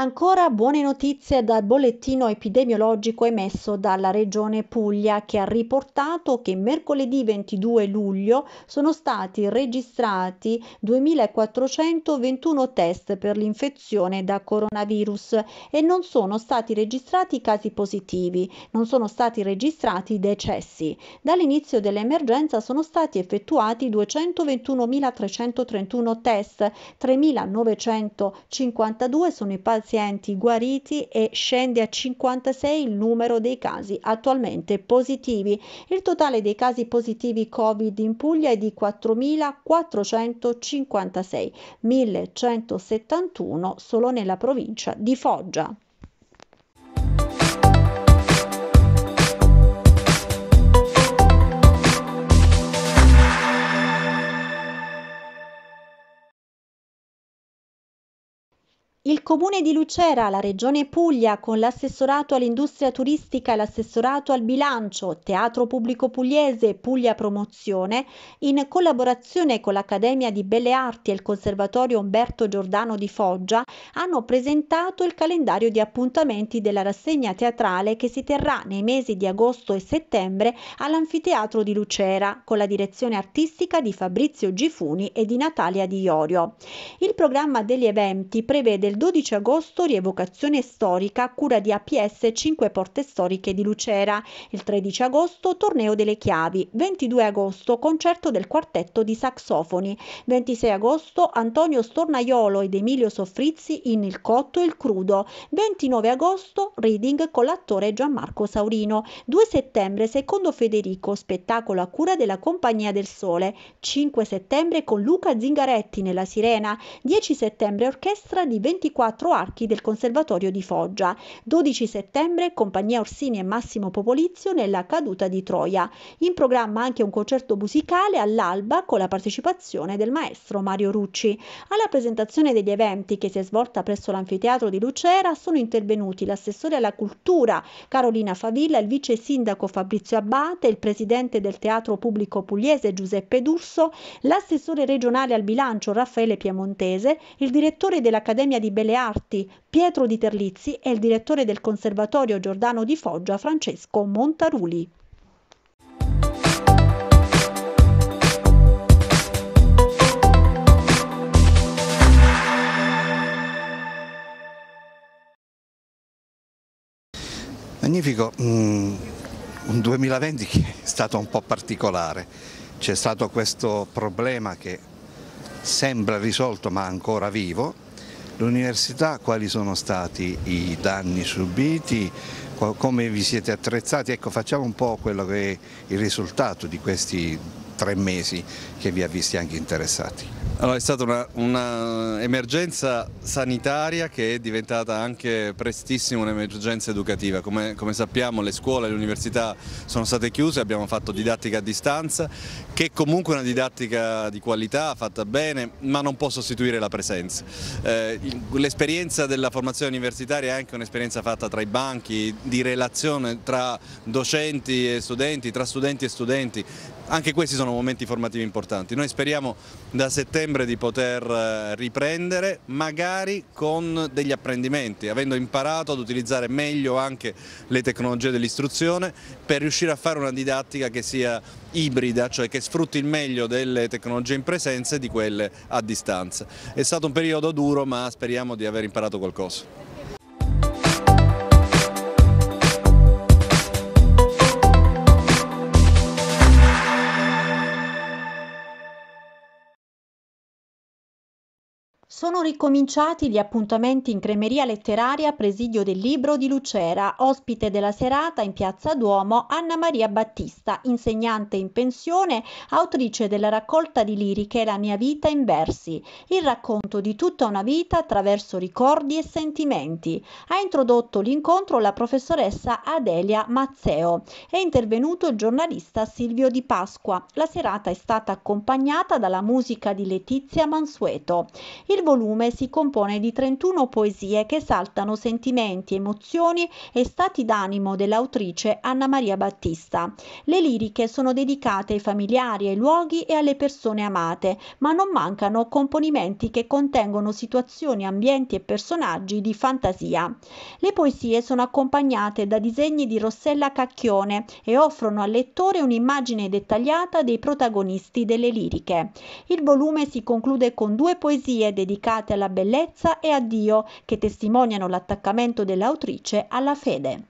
Ancora buone notizie dal bollettino epidemiologico emesso dalla Regione Puglia che ha riportato che mercoledì 22 luglio sono stati registrati 2.421 test per l'infezione da coronavirus e non sono stati registrati casi positivi, non sono stati registrati decessi. Dall'inizio dell'emergenza sono stati effettuati 221.331 test, 3.952 sono i passi pazienti guariti e scende a 56 il numero dei casi attualmente positivi. Il totale dei casi positivi Covid in Puglia è di 4.456, 1.171 solo nella provincia di Foggia. Il comune di Lucera, la regione Puglia, con l'assessorato all'industria turistica e l'assessorato al bilancio, Teatro Pubblico Pugliese, Puglia Promozione, in collaborazione con l'Accademia di Belle Arti e il Conservatorio Umberto Giordano di Foggia, hanno presentato il calendario di appuntamenti della rassegna teatrale che si terrà nei mesi di agosto e settembre all'Anfiteatro di Lucera, con la direzione artistica di Fabrizio Gifuni e di Natalia Di Iorio. Il programma degli eventi prevede il 12 agosto rievocazione storica a cura di APS 5 Porte Storiche di Lucera, il 13 agosto torneo delle chiavi, 22 agosto concerto del quartetto di saxofoni, 26 agosto Antonio Stornaiolo ed Emilio Soffrizzi in Il cotto e il crudo, 29 agosto reading con l'attore Gianmarco Saurino, 2 settembre secondo Federico spettacolo a cura della Compagnia del Sole, 5 settembre con Luca Zingaretti nella Sirena, 10 settembre orchestra di 24 24 archi del Conservatorio di Foggia. 12 settembre Compagnia Orsini e Massimo Popolizio nella caduta di Troia. In programma anche un concerto musicale all'alba con la partecipazione del maestro Mario Rucci. Alla presentazione degli eventi che si è svolta presso l'anfiteatro di Lucera sono intervenuti l'assessore alla cultura Carolina Favilla, il vice sindaco Fabrizio Abbate, il presidente del Teatro Pubblico Pugliese Giuseppe D'Urso, l'assessore regionale al bilancio Raffaele Piemontese, il direttore dell'Accademia di Belle Arti Pietro di Terlizzi e il direttore del Conservatorio Giordano di Foggia Francesco Montaruli. Magnifico, mm, un 2020 che è stato un po' particolare, c'è stato questo problema che sembra risolto ma ancora vivo, l'università, quali sono stati i danni subiti, come vi siete attrezzati, ecco facciamo un po' quello che è il risultato di questi tre mesi che vi ha visti anche interessati. Allora, è stata un'emergenza sanitaria che è diventata anche prestissimo un'emergenza educativa. Come, come, sappiamo le scuole e le università sono state chiuse, abbiamo fatto didattica a distanza, che è comunque una didattica di qualità, fatta bene, ma non può sostituire la presenza. Eh, L'esperienza della formazione universitaria è anche un'esperienza fatta tra i banchi, di relazione tra docenti e studenti, tra studenti e studenti. Anche questi sono momenti formativi importanti. Noi speriamo da settembre settembre di poter eh, riprendere magari con degli apprendimenti, avendo imparato ad utilizzare meglio anche le tecnologie dell'istruzione per riuscire a fare una didattica che sia ibrida, cioè che sfrutti il meglio delle tecnologie in presenza e di quelle a distanza. È stato un periodo duro ma speriamo di aver imparato qualcosa. Sono ricominciati gli appuntamenti in cremeria letteraria a presidio del libro di Lucera, ospite della serata in Piazza Duomo Anna Maria Battista, insegnante in pensione, autrice della raccolta di liriche La mia vita in versi, il racconto di tutta una vita attraverso ricordi e sentimenti. Ha introdotto l'incontro la professoressa Adelia Mazzeo. È intervenuto il giornalista Silvio Di Pasqua. La serata è stata accompagnata dalla musica di Letizia Mansueto. Il volume si compone di 31 poesie che esaltano sentimenti, emozioni e stati d'animo dell'autrice Anna Maria Battista. Le liriche sono dedicate ai familiari, ai luoghi e alle persone amate, ma non mancano componimenti che contengono situazioni, ambienti e personaggi di fantasia. Le poesie sono accompagnate da disegni di Rossella Cacchione e offrono al lettore un'immagine dettagliata dei protagonisti delle liriche. Il volume si conclude con due poesie dedicate dedicate alla bellezza e a Dio che testimoniano l'attaccamento dell'autrice alla fede.